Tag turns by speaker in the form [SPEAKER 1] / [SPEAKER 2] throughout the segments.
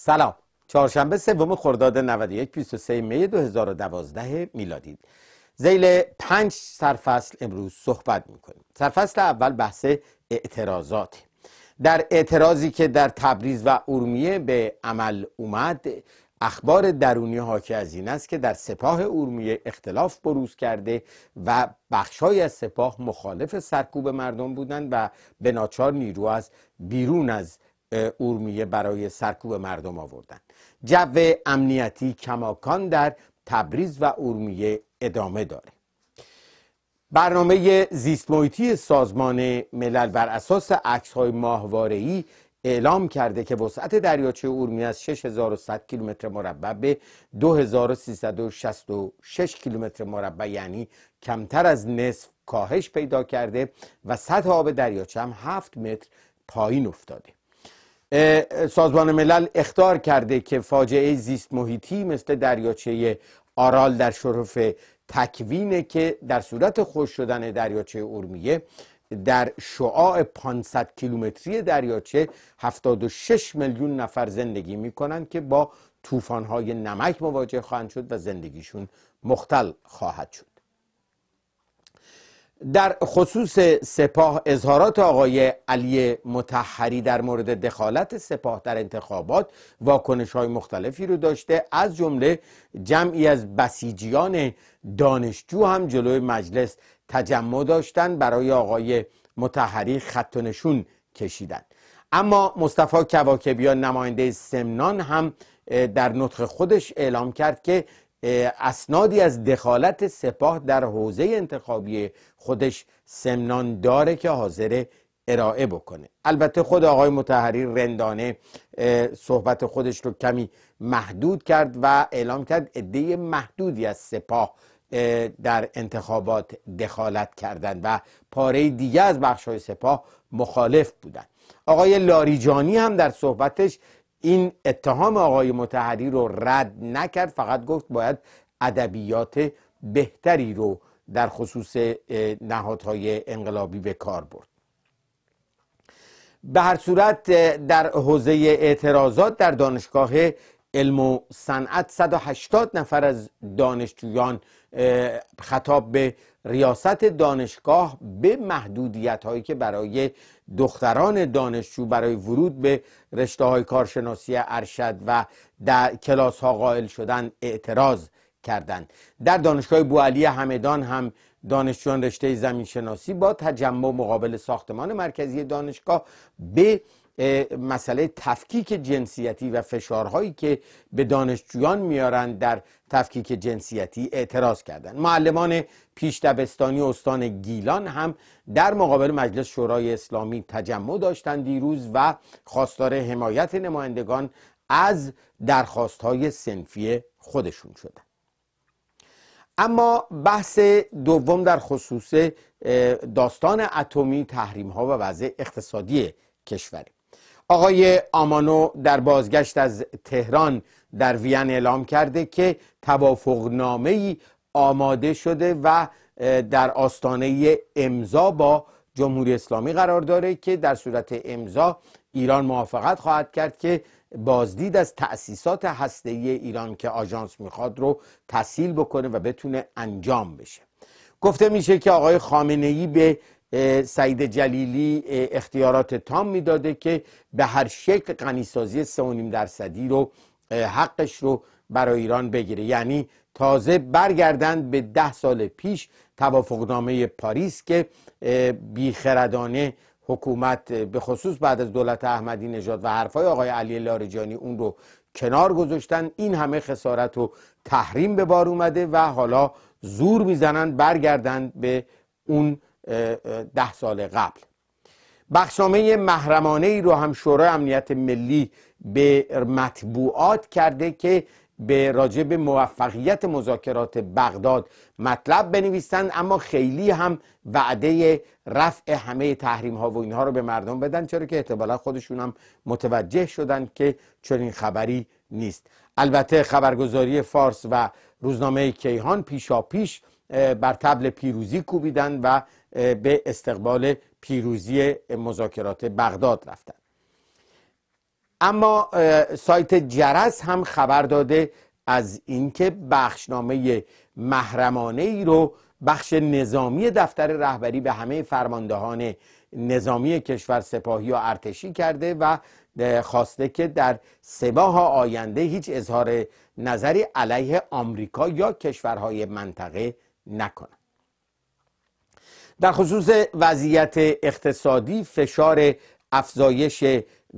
[SPEAKER 1] سلام چهارشنبه سوم خرداد 91 23 می 2012 میلادی زیل پنج سرفصل امروز صحبت میکنیم سرفصل اول بحث اعتراضات در اعتراضی که در تبریز و ارمیه به عمل اومد اخبار درونی حاکی از این است که در سپاه ارومیه اختلاف بروز کرده و بخشای از سپاه مخالف سرکوب مردم بودند و به ناچار نیرو از بیرون از ارمیه برای سرکوب مردم آوردن جو امنیتی کماکان در تبریز و اورمیه ادامه داره برنامه زیستمویتی سازمان ملل بر اساس عکس های ماهواره‌ای اعلام کرده که وسعت دریاچه ارمیه از 6100 کیلومتر مربع به 2366 کیلومتر مربع یعنی کمتر از نصف کاهش پیدا کرده و سطح آب دریاچه هم 7 متر پایین افتاده سازمان ملل اختار کرده که فاجعه زیست محیطی مثل دریاچه آرال در شرف تکوینه که در صورت خوش شدن دریاچه ارمیه در شعاع 500 کیلومتری دریاچه 76 میلیون نفر زندگی می کنند که با طوفان‌های نمک مواجه خواهند شد و زندگیشون مختل خواهد شد در خصوص سپاه اظهارات آقای علی متحری در مورد دخالت سپاه در انتخابات واکنش های مختلفی رو داشته از جمله جمعی از بسیجیان دانشجو هم جلوی مجلس تجمع داشتن برای آقای متحری خط و نشون کشیدن اما مصطفی کواکبیان نماینده سمنان هم در نطق خودش اعلام کرد که اسنادی از دخالت سپاه در حوزه انتخابی خودش سمنان داره که حاضر ارائه بکنه البته خود آقای متحری رندانه صحبت خودش رو کمی محدود کرد و اعلام کرد عده محدودی از سپاه در انتخابات دخالت کردند و پاره دیگه از بخش های سپاه مخالف بودند آقای لاریجانی هم در صحبتش این اتهام آقای متحری رو رد نکرد فقط گفت باید ادبیات بهتری رو در خصوص نهادهای انقلابی به کار برد به هر صورت در حوزه اعتراضات در دانشگاه علم و صنعت 180 نفر از دانشجویان خطاب به ریاست دانشگاه به محدودیت هایی که برای دختران دانشجو برای ورود به رشته های کارشناسی ارشد و در کلاس ها قائل شدن اعتراض کردند در دانشگاه بوالی همدان هم دانشجویان رشته زمینشناسی با تجمع مقابل ساختمان مرکزی دانشگاه به مسئله تفکیک جنسیتی و فشارهایی که به دانشجویان میارند در تفکیک جنسیتی اعتراض کردند معلمان پیش دبستانی استان گیلان هم در مقابل مجلس شورای اسلامی تجمع داشتند دیروز و خواستار حمایت نمایندگان از درخواستهای سنفی خودشون شدن اما بحث دوم در خصوص داستان اتمی تحریم ها و وضع اقتصادی کشوری آقای آمانو در بازگشت از تهران در وین اعلام کرده که توافق نامه آماده شده و در آستانه امضا با جمهوری اسلامی قرار داره که در صورت امضا ایران موافقت خواهد کرد که بازدید از تأسیسات هسته ایران که آژانس میخواد رو تسهیل بکنه و بتونه انجام بشه گفته میشه که آقای خامنه ای به سعید جلیلی اختیارات تام میداده که به هر شکل غنیسازی 3.5 درصدی رو حقش رو برای ایران بگیره یعنی تازه برگردند به ده سال پیش توافقنامه پاریس که بیخردانه حکومت به خصوص بعد از دولت احمدی نژاد و حرفای آقای علی لاریجانی اون رو کنار گذاشتن این همه خسارت و تحریم به بار اومده و حالا زور میزنند برگردند به اون ده سال قبل بخشنامه محرمانه ای رو هم شورای امنیت ملی به مطبوعات کرده که به راجع موفقیت مذاکرات بغداد مطلب بنویسند اما خیلی هم وعده رفع همه تحریم ها و اینها رو به مردم بدن چرا که احتمالا خودشون هم متوجه شدن که چنین خبری نیست البته خبرگزاری فارس و روزنامه کیهان پیشاپیش پیش بر تبل پیروزی کوبیدن و به استقبال پیروزی مذاکرات بغداد رفتن اما سایت جرس هم خبر داده از اینکه بخشنامه محرمانه ای رو بخش نظامی دفتر رهبری به همه فرماندهان نظامی کشور سپاهی و ارتشی کرده و خواسته که در سباه آینده هیچ اظهار نظری علیه آمریکا یا کشورهای منطقه نکن. در خصوص وضعیت اقتصادی فشار افزایش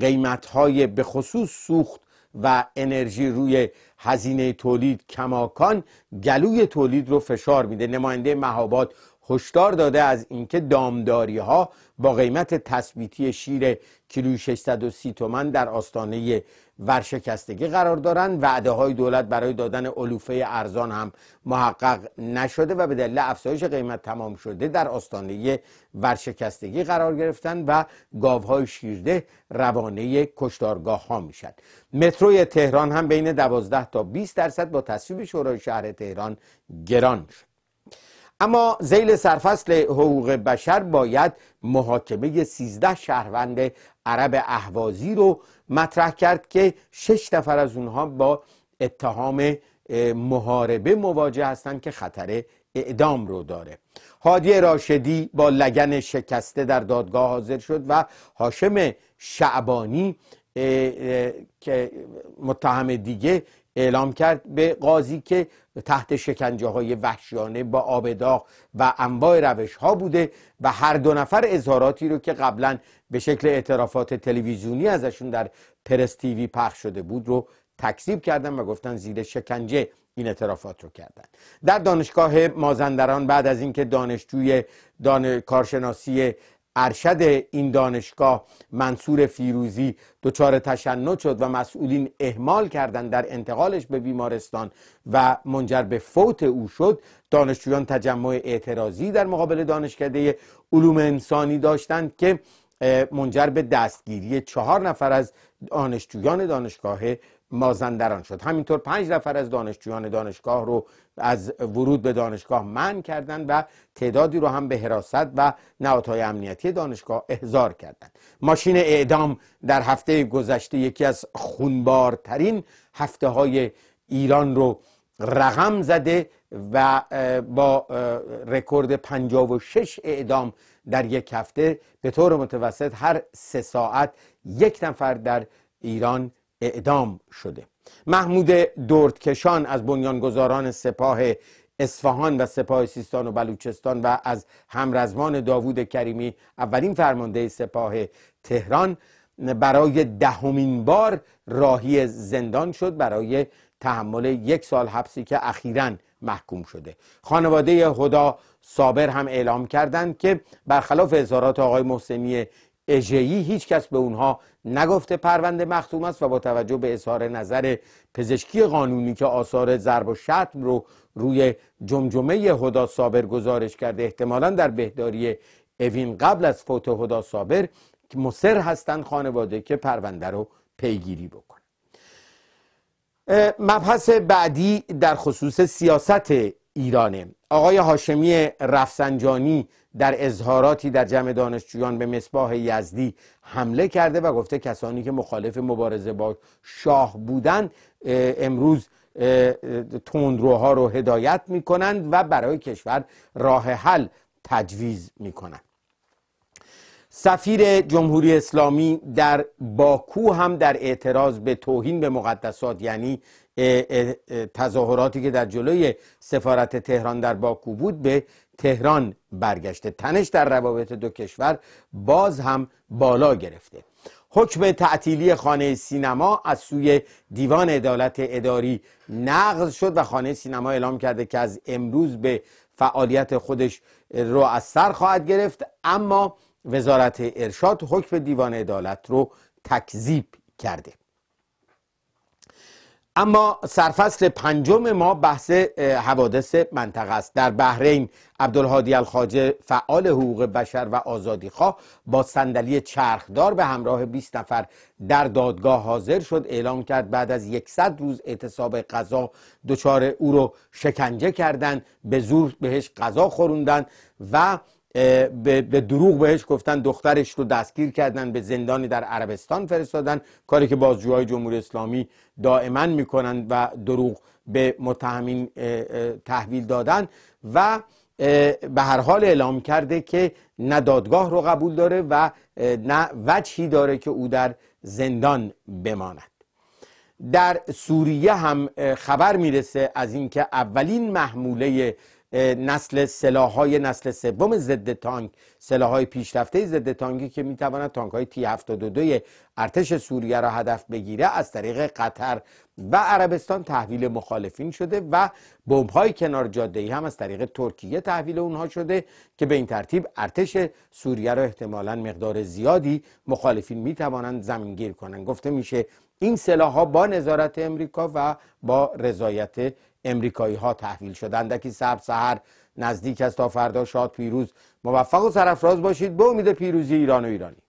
[SPEAKER 1] قیمت های به خصوص سوخت و انرژی روی هزینه تولید کماکان گلوی تولید رو فشار میده نماینده مهابات هشدار داده از اینکه دامداری ها با قیمت تثبیتی شیر کیلو 630 تومن در آستانه ورشکستگی قرار دارند وعده های دولت برای دادن علوفه ارزان هم محقق نشده و به دلیل افزایش قیمت تمام شده در آستانه ورشکستگی قرار گرفتن و گاوهای شیرده روانه کشتارگاه ها میشد متروی تهران هم بین 12 تا 20 درصد با تصویب شورای شهر تهران گران شد اما زیل سرفصل حقوق بشر باید محاکمه 13 شهروند عرب اهوازی رو مطرح کرد که 6 نفر از اونها با اتهام محاربه مواجه هستند که خطر اعدام رو داره هادی راشدی با لگن شکسته در دادگاه حاضر شد و هاشم شعبانی که متهم دیگه اعلام کرد به قاضی که تحت شکنجه های وحشیانه با آب داغ و انواع روش ها بوده و هر دو نفر اظهاراتی رو که قبلا به شکل اعترافات تلویزیونی ازشون در پرس تیوی پخش شده بود رو تکذیب کردن و گفتن زیر شکنجه این اعترافات رو کردن در دانشگاه مازندران بعد از اینکه دانشجوی دان... کارشناسی ارشد این دانشگاه منصور فیروزی دچار تشنج شد و مسئولین اهمال کردند در انتقالش به بیمارستان و منجر به فوت او شد دانشجویان تجمع اعتراضی در مقابل دانشکده علوم انسانی داشتند که منجر به دستگیری چهار نفر از دانشجویان دانشگاه مازندران شد همینطور پنج نفر از دانشجویان دانشگاه رو از ورود به دانشگاه من کردند و تعدادی رو هم به حراست و نهادهای امنیتی دانشگاه احضار کردند ماشین اعدام در هفته گذشته یکی از خونبارترین هفته های ایران رو رقم زده و با رکورد 56 اعدام در یک هفته به طور متوسط هر سه ساعت یک نفر در ایران اعدام شده محمود دردکشان از بنیانگذاران سپاه اصفهان و سپاه سیستان و بلوچستان و از همرزمان داوود کریمی اولین فرمانده سپاه تهران برای دهمین بار راهی زندان شد برای تحمل یک سال حبسی که اخیرا محکوم شده خانواده خدا صابر هم اعلام کردند که برخلاف اظهارات آقای محسنی اژهی هیچ کس به اونها نگفته پرونده مختوم است و با توجه به اظهار نظر پزشکی قانونی که آثار ضرب و شتم رو روی جمجمه هدا سابر گزارش کرده احتمالا در بهداری اوین قبل از فوت هدا صابر مصر هستند خانواده که پرونده رو پیگیری بکنه مبحث بعدی در خصوص سیاست ایرانه آقای هاشمی رفسنجانی در اظهاراتی در جمع دانشجویان به مصباح یزدی حمله کرده و گفته کسانی که مخالف مبارزه با شاه بودند امروز تندروها رو هدایت کنند و برای کشور راه حل تجویز کنند سفیر جمهوری اسلامی در باکو هم در اعتراض به توهین به مقدسات یعنی تظاهراتی که در جلوی سفارت تهران در باکو بود به تهران برگشته تنش در روابط دو کشور باز هم بالا گرفته حکم تعطیلی خانه سینما از سوی دیوان عدالت اداری نقض شد و خانه سینما اعلام کرده که از امروز به فعالیت خودش رو از سر خواهد گرفت اما وزارت ارشاد حکم دیوان عدالت رو تکذیب کرده اما سرفصل پنجم ما بحث حوادث منطقه است در بحرین عبدالهادی الخاجه فعال حقوق بشر و آزادی خواه با صندلی چرخدار به همراه 20 نفر در دادگاه حاضر شد اعلام کرد بعد از 100 روز اعتصاب قضا دچار او رو شکنجه کردند به زور بهش قضا خوروندن و به دروغ بهش گفتن دخترش رو دستگیر کردن به زندانی در عربستان فرستادن کاری که بازجوهای جمهوری اسلامی دائما میکنن و دروغ به متهمین تحویل دادن و به هر حال اعلام کرده که نه دادگاه رو قبول داره و نه وجهی داره که او در زندان بماند در سوریه هم خبر میرسه از اینکه اولین محموله نسل های نسل سوم ضد تانک سلاحهای پیشرفته ضد تانکی که میتواند تانک های تی 72 ارتش سوریه را هدف بگیره از طریق قطر و عربستان تحویل مخالفین شده و بمب های کنار جاده هم از طریق ترکیه تحویل اونها شده که به این ترتیب ارتش سوریه را احتمالا مقدار زیادی مخالفین میتوانند توانند زمینگیر کنند گفته میشه این سلاح ها با نظارت امریکا و با رضایت امریکایی ها تحویل شدند که سب سهر نزدیک است تا فردا شاد پیروز موفق و سرفراز باشید به امید پیروزی ایران و ایرانی